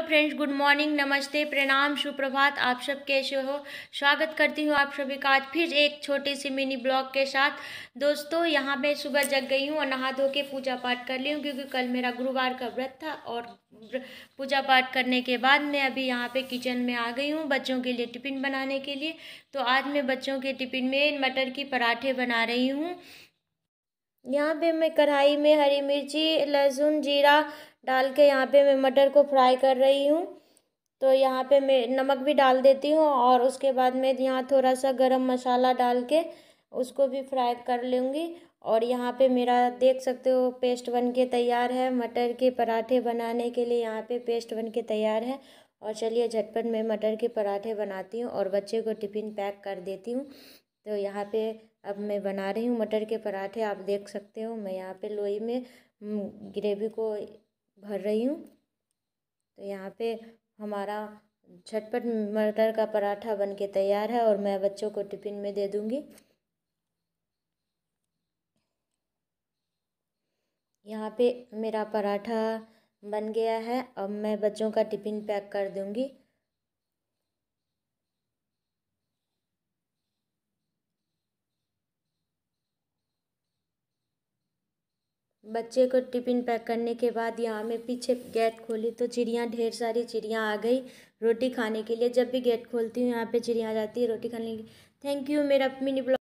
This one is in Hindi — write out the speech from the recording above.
हेलो फ्रेंड्स गुड मॉर्निंग नमस्ते प्रणाम सुप्रभात आप सब कैसे हो स्वागत करती हूँ आप सभी का आज फिर एक छोटी सी मिनी ब्लॉग के साथ दोस्तों यहाँ मैं सुबह जग गई हूँ और नहा धो के पूजा पाठ कर ली हूँ क्योंकि कल मेरा गुरुवार का व्रत था और पूजा पाठ करने के बाद मैं अभी यहाँ पे किचन में आ गई हूँ बच्चों के लिए टिफ़िन बनाने के लिए तो आज मैं बच्चों के टिफ़िन में मटर की पराठे बना रही हूँ यहाँ पे मैं कढ़ाई में हरी मिर्ची लहसुन जीरा डाल के यहाँ पे मैं मटर को फ्राई कर रही हूँ तो यहाँ पे मैं नमक भी डाल देती हूँ और उसके बाद मैं यहाँ थोड़ा सा गरम मसाला डाल के उसको भी फ्राई कर लूँगी और यहाँ पे मेरा देख सकते हो पेस्ट बन के तैयार है मटर के पराठे बनाने के लिए यहाँ पे पेस्ट बन के तैयार है और चलिए झटपट मैं मटर के पराठे बनाती हूँ और बच्चे को टिफ़िन पैक कर देती हूँ तो यहाँ पे अब मैं बना रही हूँ मटर के पराठे आप देख सकते हो मैं यहाँ पे लोई में ग्रेवी को भर रही हूँ तो यहाँ पे हमारा झटपट मटर का पराठा बन के तैयार है और मैं बच्चों को टिफ़िन में दे दूँगी यहाँ पे मेरा पराठा बन गया है अब मैं बच्चों का टिफ़िन पैक कर दूँगी बच्चे को टिफ़िन पैक करने के बाद यहाँ में पीछे गेट खोली तो चिड़िया ढेर सारी चिड़िया आ गई रोटी खाने के लिए जब भी गेट खोलती हूँ यहाँ पे चिड़िया आ जाती है रोटी खाने के लिए थैंक यू मेरा मिनी ब्लॉग